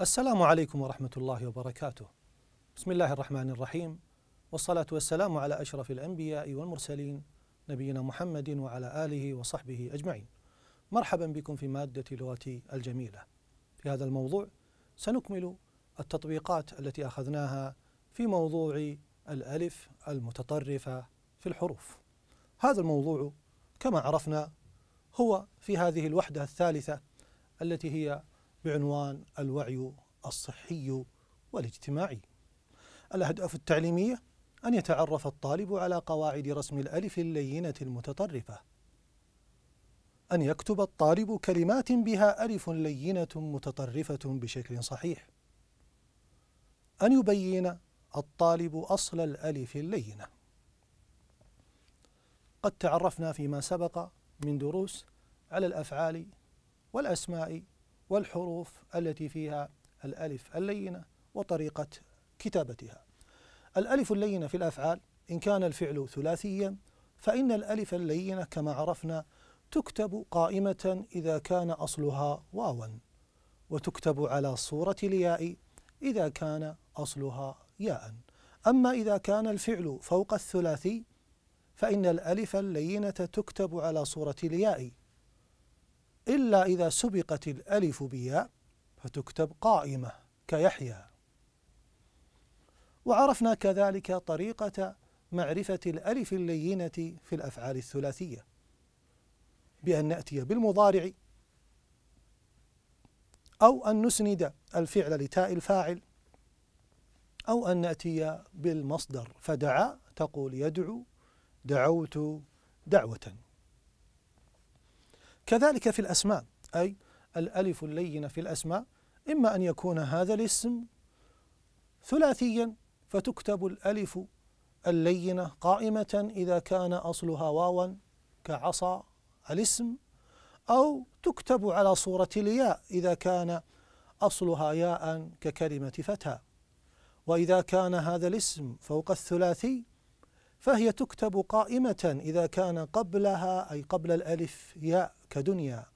السلام عليكم ورحمة الله وبركاته. بسم الله الرحمن الرحيم والصلاة والسلام على أشرف الأنبياء والمرسلين نبينا محمد وعلى آله وصحبه أجمعين. مرحبا بكم في مادة لغتي الجميلة. في هذا الموضوع سنكمل التطبيقات التي أخذناها في موضوع الألف المتطرفة في الحروف. هذا الموضوع كما عرفنا هو في هذه الوحدة الثالثة التي هي بعنوان الوعي الصحي والاجتماعي. الأهداف التعليمية أن يتعرف الطالب على قواعد رسم الألف اللينة المتطرفة. أن يكتب الطالب كلمات بها ألف لينة متطرفة بشكل صحيح. أن يبين الطالب أصل الألف اللينة. قد تعرفنا فيما سبق من دروس على الأفعال والأسماء والحروف التي فيها الألف اللينة وطريقة كتابتها الألف اللينة في الأفعال إن كان الفعل ثلاثيا فإن الألف اللينة كما عرفنا تكتب قائمة إذا كان أصلها واوا وتكتب على صورة الياء إذا كان أصلها ياء أما إذا كان الفعل فوق الثلاثي فإن الألف اللينة تكتب على صورة الياء إلا إذا سبقت الألف بياء فتكتب قائمة كيحيى وعرفنا كذلك طريقة معرفة الألف اللينة في الأفعال الثلاثية بأن نأتي بالمضارع أو أن نسند الفعل لتاء الفاعل أو أن نأتي بالمصدر فدعا تقول يدعو دعوت دعوة كذلك في الأسماء أي الألف اللينة في الأسماء إما أن يكون هذا الاسم ثلاثيا فتكتب الألف اللينة قائمة إذا كان أصلها واوا كعصا الاسم أو تكتب على صورة الياء إذا كان أصلها ياء ككلمة فتى وإذا كان هذا الاسم فوق الثلاثي فهي تكتب قائمة إذا كان قبلها أي قبل الألف ياء كدنيا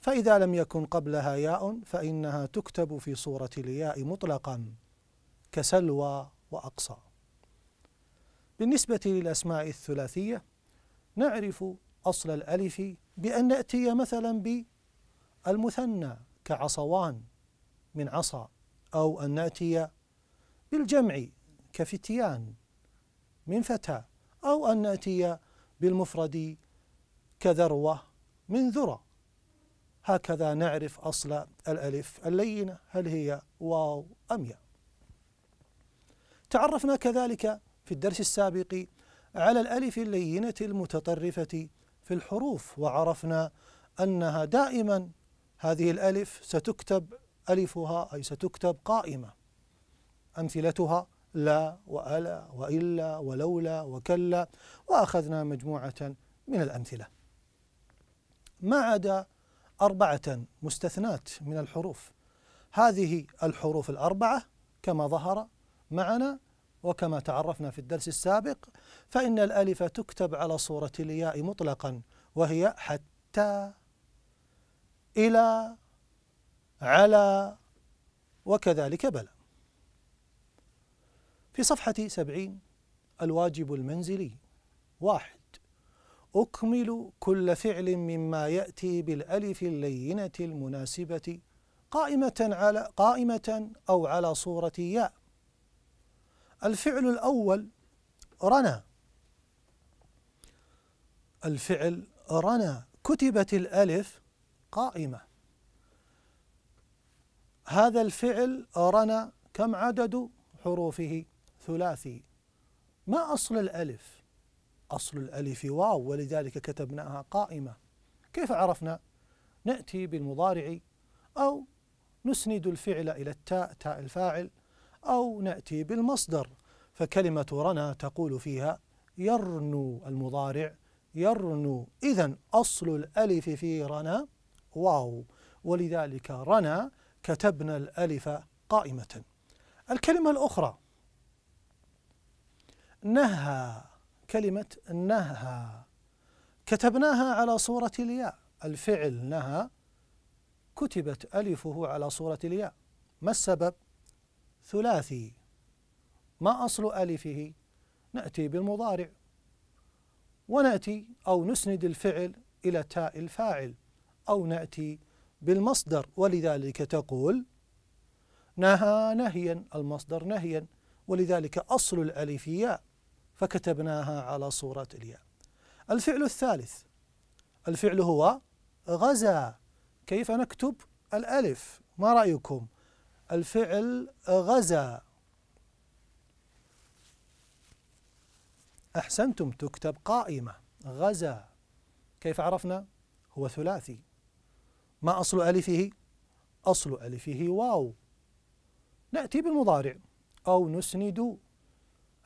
فإذا لم يكن قبلها ياء فإنها تكتب في صورة الياء مطلقا كسلوى وأقصى بالنسبة للأسماء الثلاثية نعرف أصل الألف بأن نأتي مثلا بالمثنى كعصوان من عصا أو أن نأتي بالجمع كفتيان من فتى أو أن نأتي بالمفرد كذروة من ذرة هكذا نعرف أصل الألف اللينة هل هي واو أم ياء تعرفنا كذلك في الدرس السابق على الألف اللينة المتطرفة في الحروف وعرفنا أنها دائما هذه الألف ستكتب ألفها أي ستكتب قائمة أمثلتها لا وألا وإلا ولولا وكلا وأخذنا مجموعة من الأمثلة ما عدا أربعة مستثنات من الحروف هذه الحروف الأربعة كما ظهر معنا وكما تعرفنا في الدرس السابق فإن الألف تكتب على صورة الياء مطلقا وهي حتى إلى على وكذلك بلى في صفحة سبعين الواجب المنزلي واحد أكمل كل فعل مما يأتي بالألف اللينة المناسبة قائمة على قائمة أو على صورة ياء الفعل الأول رنى الفعل رنى كتبت الألف قائمة هذا الفعل رنى كم عدد حروفه ثلاثي ما أصل الألف أصل الألف واو ولذلك كتبناها قائمة كيف عرفنا نأتي بالمضارع أو نسند الفعل إلى التاء تاء الفاعل أو نأتي بالمصدر فكلمة رنا تقول فيها يرنو المضارع يرنو إذا أصل الألف في رنا واو ولذلك رنا كتبنا الألف قائمة الكلمة الأخرى نهى كلمة نهى كتبناها على صورة الياء الفعل نهى كتبت ألفه على صورة الياء ما السبب؟ ثلاثي ما أصل ألفه؟ نأتي بالمضارع ونأتي أو نسند الفعل إلى تاء الفاعل أو نأتي بالمصدر ولذلك تقول نهى نهيا المصدر نهيا ولذلك أصل الألف ياء فكتبناها على صورة الياء الفعل الثالث الفعل هو غزا كيف نكتب الألف ما رأيكم الفعل غزا أحسنتم تكتب قائمة غزا كيف عرفنا هو ثلاثي ما أصل ألفه أصل ألفه واو نأتي بالمضارع أو نسند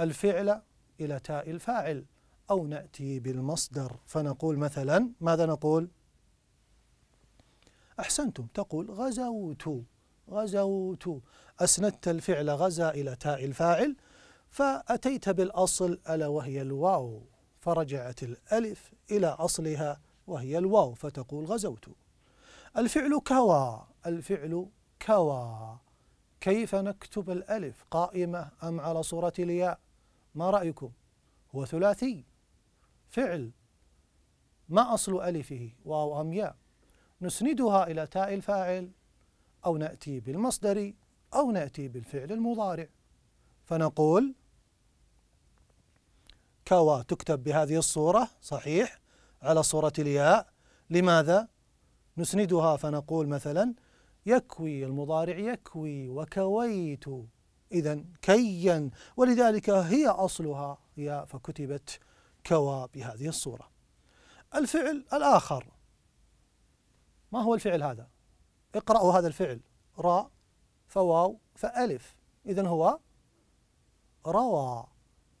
الفعل إلى تاء الفاعل أو نأتي بالمصدر فنقول مثلا ماذا نقول أحسنتم تقول غزوت غزوت أسندت الفعل غزا إلى تاء الفاعل فأتيت بالأصل ألا وهي الواو فرجعت الألف إلى أصلها وهي الواو فتقول غزوت الفعل كوى الفعل كوى كيف نكتب الألف قائمة أم على صورة الياء ما رأيكم هو ثلاثي فعل ما أصل ألفه واو أم ياء نسندها إلى تاء الفاعل أو نأتي بالمصدر أو نأتي بالفعل المضارع فنقول كوا تكتب بهذه الصورة صحيح على صورة الياء لماذا؟ نسندها فنقول مثلا يكوي المضارع يكوي وكويت إذا كيا ولذلك هي أصلها يا فكتبت كوا بهذه الصورة الفعل الآخر ما هو الفعل هذا؟ اقرأوا هذا الفعل راء فواو فألف إذا هو روى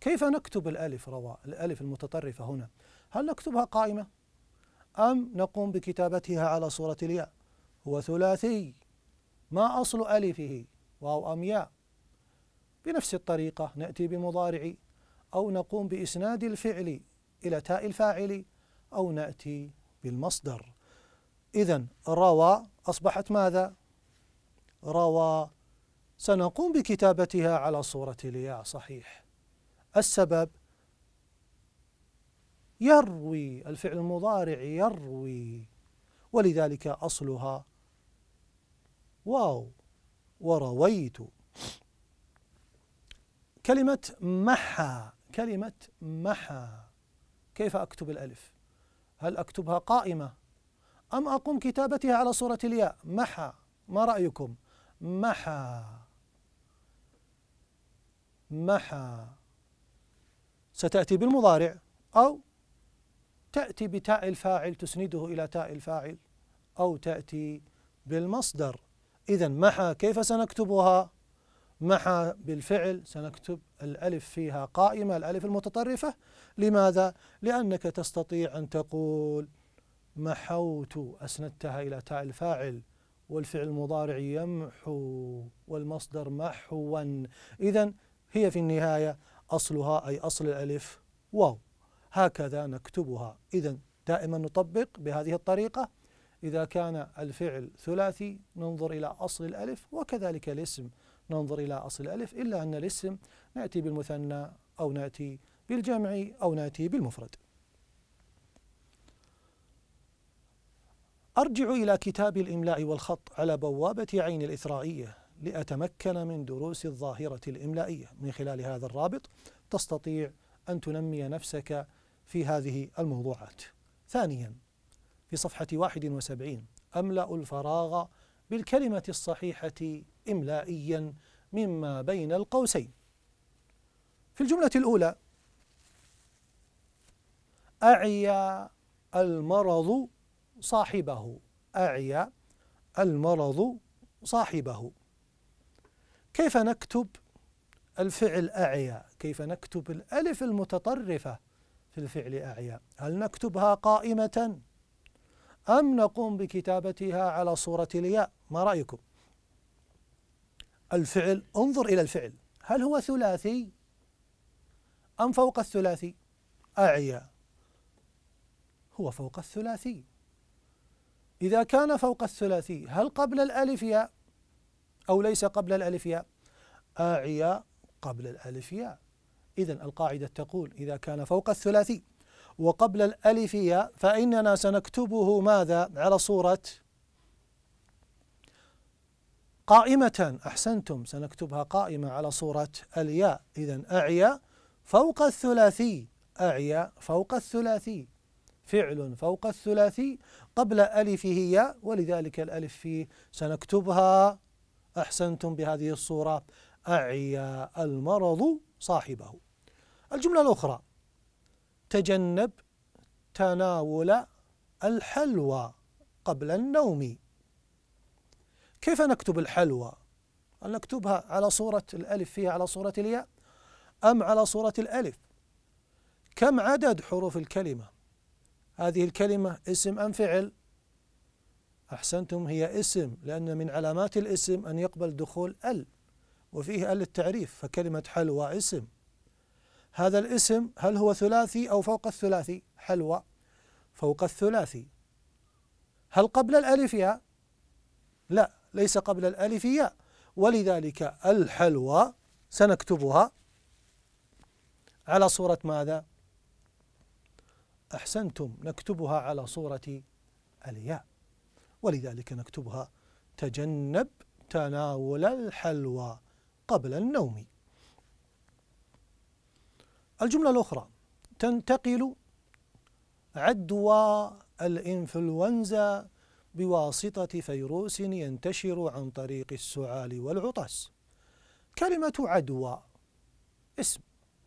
كيف نكتب الألف روى الألف المتطرفة هنا هل نكتبها قائمة أم نقوم بكتابتها على صورة الياء هو ثلاثي ما أصل ألفه واو أم ياء بنفس الطريقة نأتي بمضارع أو نقوم بإسناد الفعل إلى تاء الفاعل أو نأتي بالمصدر إذا روى أصبحت ماذا؟ روى سنقوم بكتابتها على صورة الياء صحيح السبب يروي الفعل المضارع يروي ولذلك أصلها واو ورويت كلمة محى كلمة محى كيف أكتب الألف هل أكتبها قائمة أم أقوم كتابتها على صورة الياء محى ما رأيكم محى محى ستأتي بالمضارع أو تأتي بتاء الفاعل تسنده إلى تاء الفاعل أو تأتي بالمصدر إذا محى كيف سنكتبها مع بالفعل سنكتب الألف فيها قائمة الألف المتطرفة لماذا؟ لأنك تستطيع أن تقول محوت أسندتها إلى تاء الفاعل والفعل المضارع يمحو والمصدر محوا إذا هي في النهاية أصلها أي أصل الألف واو هكذا نكتبها إذا دائما نطبق بهذه الطريقة إذا كان الفعل ثلاثي ننظر إلى أصل الألف وكذلك الاسم ننظر إلى أصل الألف إلا أن الاسم نأتي بالمثنى أو نأتي بالجمع أو نأتي بالمفرد أرجع إلى كتاب الإملاء والخط على بوابة عين الإثرائية لأتمكن من دروس الظاهرة الإملائية من خلال هذا الرابط تستطيع أن تنمي نفسك في هذه الموضوعات ثانيا في صفحة 71 أملأ الفراغ بالكلمة الصحيحة إملائيا مما بين القوسين في الجملة الأولى أعيا المرض صاحبه أعيا المرض صاحبه كيف نكتب الفعل أعيا كيف نكتب الألف المتطرفة في الفعل أعيا هل نكتبها قائمة أم نقوم بكتابتها على صورة الياء ما رأيكم الفعل انظر إلى الفعل هل هو ثلاثي أم فوق الثلاثي أعيا هو فوق الثلاثي إذا كان فوق الثلاثي هل قبل الألف يا أو ليس قبل الألف يا أعيا قبل الألف يا إذا القاعدة تقول إذا كان فوق الثلاثي وقبل الألف يا فإننا سنكتبه ماذا على صورة قائمة أحسنتم سنكتبها قائمة على صورة الياء إذا أعيا فوق الثلاثي أعيا فوق الثلاثي فعل فوق الثلاثي قبل ألفه ياء ولذلك الألف فيه سنكتبها أحسنتم بهذه الصورة أعيا المرض صاحبه الجملة الأخرى تجنب تناول الحلوى قبل النوم كيف نكتب الحلوى هل نكتبها على صورة الألف فيها على صورة الياء أم على صورة الألف كم عدد حروف الكلمة هذه الكلمة اسم أم فعل أحسنتم هي اسم لأن من علامات الاسم أن يقبل دخول ال وفيه ال التعريف فكلمة حلوى اسم هذا الاسم هل هو ثلاثي أو فوق الثلاثي حلوى فوق الثلاثي هل قبل الألف ياء لا ليس قبل الألف ياء ولذلك الحلوى سنكتبها على صورة ماذا؟ أحسنتم نكتبها على صورة الياء ولذلك نكتبها تجنب تناول الحلوى قبل النوم الجملة الأخرى تنتقل عدوى الإنفلونزا بواسطة فيروس ينتشر عن طريق السعال والعطس كلمة عدوى اسم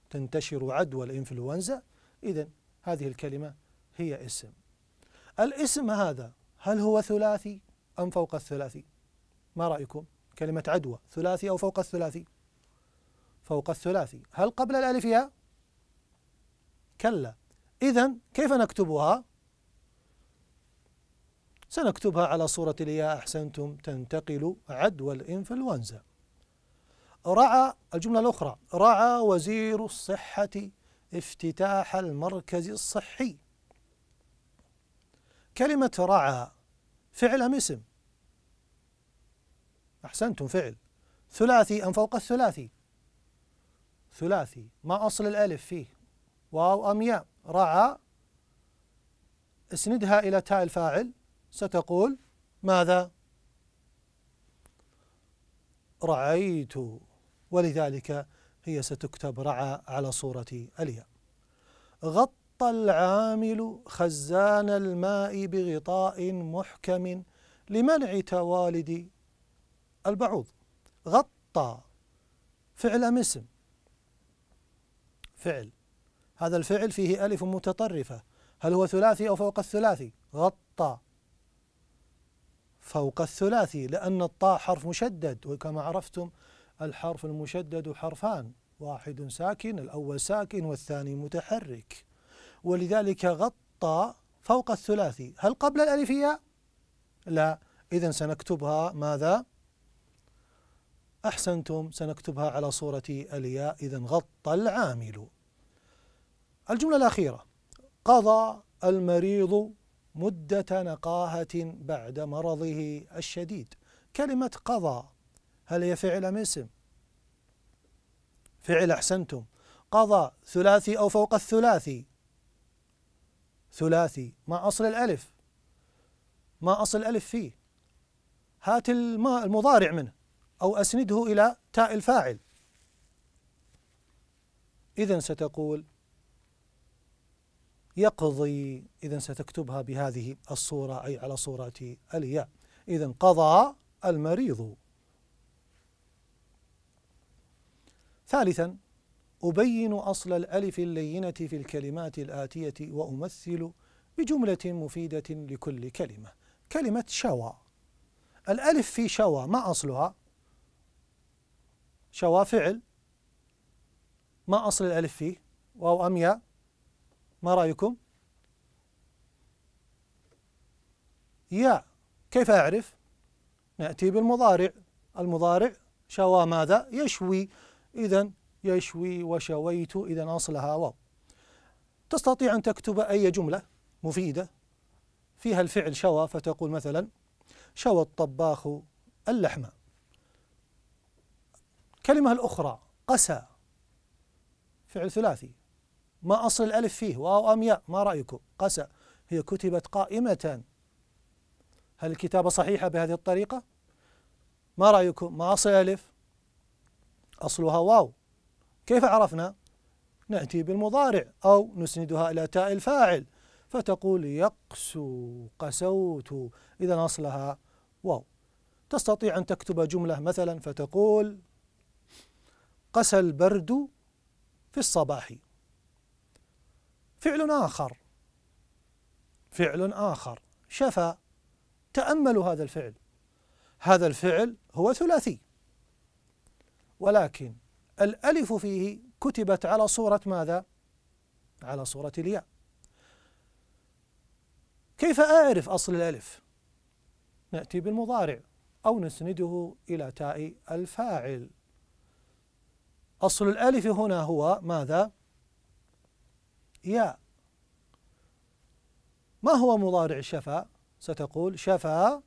تنتشر عدوى الإنفلونزا إذا هذه الكلمة هي اسم الاسم هذا هل هو ثلاثي أم فوق الثلاثي ما رأيكم كلمة عدوى ثلاثي أو فوق الثلاثي فوق الثلاثي هل قبل الألف يا كلا إذا كيف نكتبها سنكتبها على صورة الياء أحسنتم تنتقل عدوى الإنفلونزا رعى الجملة الأخرى رعى وزير الصحة افتتاح المركز الصحي كلمة رعى فعل أم اسم أحسنتم فعل ثلاثي أم فوق الثلاثي ثلاثي ما أصل الألف فيه واو أم ياء رعى اسندها إلى تاء الفاعل ستقول ماذا رعيت ولذلك هي ستكتب رعى على صورة الياء غطى العامل خزان الماء بغطاء محكم لمنع توالد البعوض غطى فعل أم اسم فعل هذا الفعل فيه ألف متطرفة هل هو ثلاثي أو فوق الثلاثي غطى فوق الثلاثي لأن الطاء حرف مشدد وكما عرفتم الحرف المشدد حرفان واحد ساكن الأول ساكن والثاني متحرك ولذلك غطى فوق الثلاثي هل قبل الألفية؟ لا إذا سنكتبها ماذا؟ أحسنتم سنكتبها على صورة الياء إذا غطى العامل الجملة الأخيرة قضى المريض مدة نقاهة بعد مرضه الشديد كلمة قضى هل هي فعل أم اسم فعل أحسنتم قضى ثلاثي أو فوق الثلاثي ثلاثي ما أصل الألف ما أصل الألف فيه هات المضارع منه أو أسنده إلى تاء الفاعل إذا ستقول يقضي إذا ستكتبها بهذه الصورة أي على صورة الياء إذا قضى المريض ثالثا أبين أصل الألف اللينة في الكلمات الآتية وأمثل بجملة مفيدة لكل كلمة كلمة شوى الألف في شوى ما أصلها شوى فعل ما أصل الألف فيه واو أم ياء ما رأيكم يا كيف أعرف نأتي بالمضارع المضارع شوى ماذا يشوي إذا يشوي وشويت إذا أصلها واو تستطيع أن تكتب أي جملة مفيدة فيها الفعل شوى فتقول مثلا شوى الطباخ اللحم الكلمة الأخرى قسى فعل ثلاثي ما أصل الألف فيه واو أم ياء ما رأيكم قسى هي كتبت قائمة هل الكتابة صحيحة بهذه الطريقة ما رأيكم ما أصل ألف أصلها واو كيف عرفنا نأتي بالمضارع أو نسندها إلى تاء الفاعل فتقول يقسو قسوت إذا أصلها واو تستطيع أن تكتب جملة مثلا فتقول قسى البرد في الصباح فعل آخر فعل آخر شفى تأملوا هذا الفعل هذا الفعل هو ثلاثي ولكن الألف فيه كتبت على صورة ماذا؟ على صورة الياء كيف أعرف أصل الألف؟ نأتي بالمضارع أو نسنده إلى تاء الفاعل أصل الألف هنا هو ماذا؟ يا ما هو مضارع شفا ستقول شفا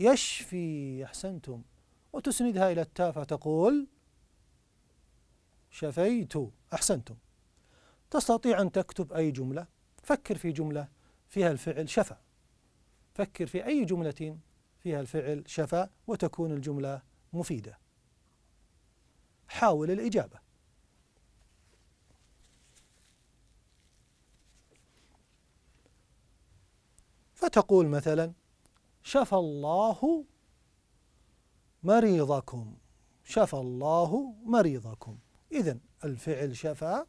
يشفي أحسنتم وتسندها إلى التاء فتقول شفيت أحسنتم تستطيع أن تكتب أي جملة فكر في جملة فيها الفعل شفى فكر في أي جملة فيها الفعل شفى وتكون الجملة مفيدة حاول الإجابة فتقول مثلا شفى الله مريضكم شفى الله مريضكم إذا الفعل شفى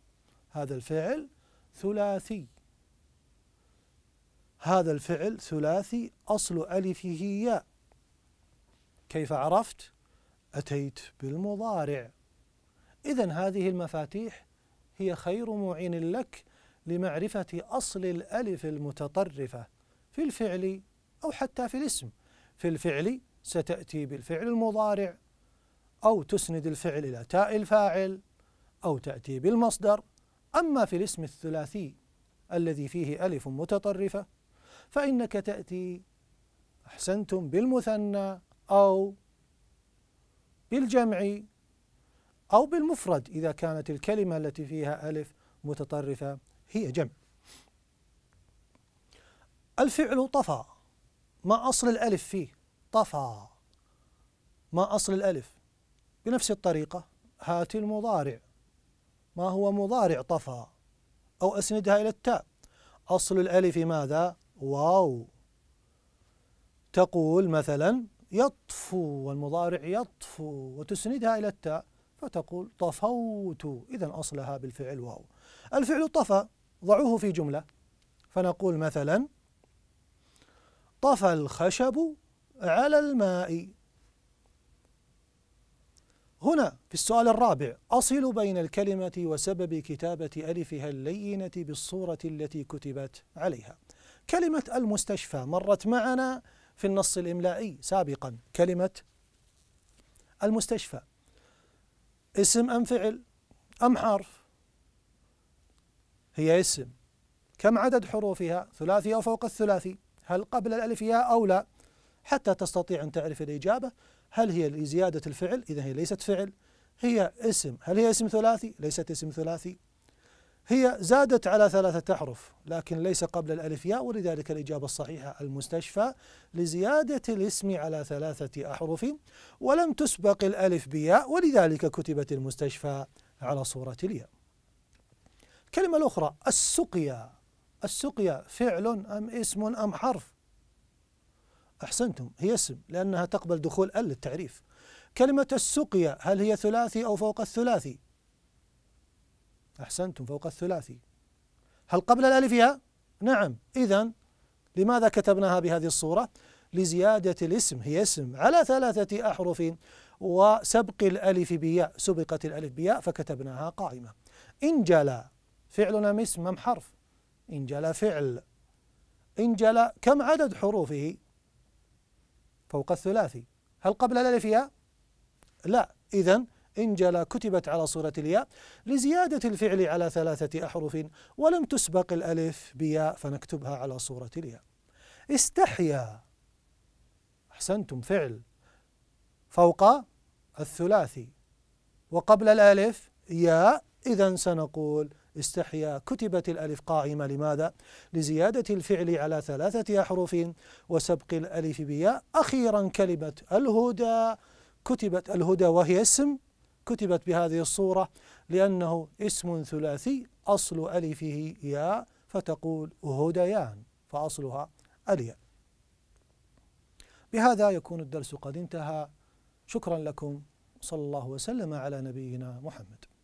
هذا الفعل ثلاثي هذا الفعل ثلاثي أصل ألفه ياء كيف عرفت؟ أتيت بالمضارع إذا هذه المفاتيح هي خير معين لك لمعرفة أصل الألف المتطرفة في الفعل أو حتى في الاسم في الفعل ستأتي بالفعل المضارع أو تسند الفعل إلى تاء الفاعل أو تأتي بالمصدر أما في الاسم الثلاثي الذي فيه ألف متطرفة فإنك تأتي أحسنتم بالمثنى أو بالجمع أو بالمفرد إذا كانت الكلمة التي فيها ألف متطرفة هي جمع الفعل طفى ما أصل الألف فيه طفى ما أصل الألف بنفس الطريقة هات المضارع ما هو مضارع طفى أو أسندها إلى التاء أصل الألف ماذا؟ واو تقول مثلا يطفو والمضارع يطفو وتسندها إلى التاء فتقول طفوت إذا أصلها بالفعل واو الفعل طفى ضعوه في جملة فنقول مثلا طفى الخشب على الماء هنا في السؤال الرابع أصل بين الكلمة وسبب كتابة ألفها اللينة بالصورة التي كتبت عليها كلمة المستشفى مرت معنا في النص الإملائي سابقا كلمة المستشفى اسم أم فعل أم حرف هي اسم كم عدد حروفها ثلاثي أو فوق الثلاثي هل قبل الألف ياء أو لا حتى تستطيع أن تعرف الإجابة هل هي لزيادة الفعل إذا هي ليست فعل هي اسم هل هي اسم ثلاثي ليست اسم ثلاثي هي زادت على ثلاثة أحرف لكن ليس قبل الألف ياء ولذلك الإجابة الصحيحة المستشفى لزيادة الاسم على ثلاثة أحرف ولم تسبق الألف بياء ولذلك كتبت المستشفى على صورة الياء كلمة الأخرى السقيا السقيا فعل أم اسم أم حرف أحسنتم هي اسم لأنها تقبل دخول ال للتعريف كلمة السقيا هل هي ثلاثي أو فوق الثلاثي أحسنتم فوق الثلاثي هل قبل الألف يا نعم إذا لماذا كتبناها بهذه الصورة لزيادة الاسم هي اسم على ثلاثة أحرف وسبق الألف بياء سبقت الألف بياء فكتبناها قائمة إنجلا فعل أم اسم أم حرف إنجلى فعل إنجلى كم عدد حروفه فوق الثلاثي هل قبل الألف ياء لا إذا إنجلى كتبت على صورة الياء لزيادة الفعل على ثلاثة أحرف ولم تسبق الألف بياء فنكتبها على صورة الياء استحيا أحسنتم فعل فوق الثلاثي وقبل الألف ياء إذا سنقول استحيا كتبت الألف قائمة لماذا؟ لزيادة الفعل على ثلاثة أحرف وسبق الألف بياء أخيرا كلمة الهدى كتبت الهدى وهي اسم كتبت بهذه الصورة لأنه اسم ثلاثي أصل ألفه ياء فتقول هديان فأصلها الياء بهذا يكون الدرس قد انتهى شكرا لكم صلى الله وسلم على نبينا محمد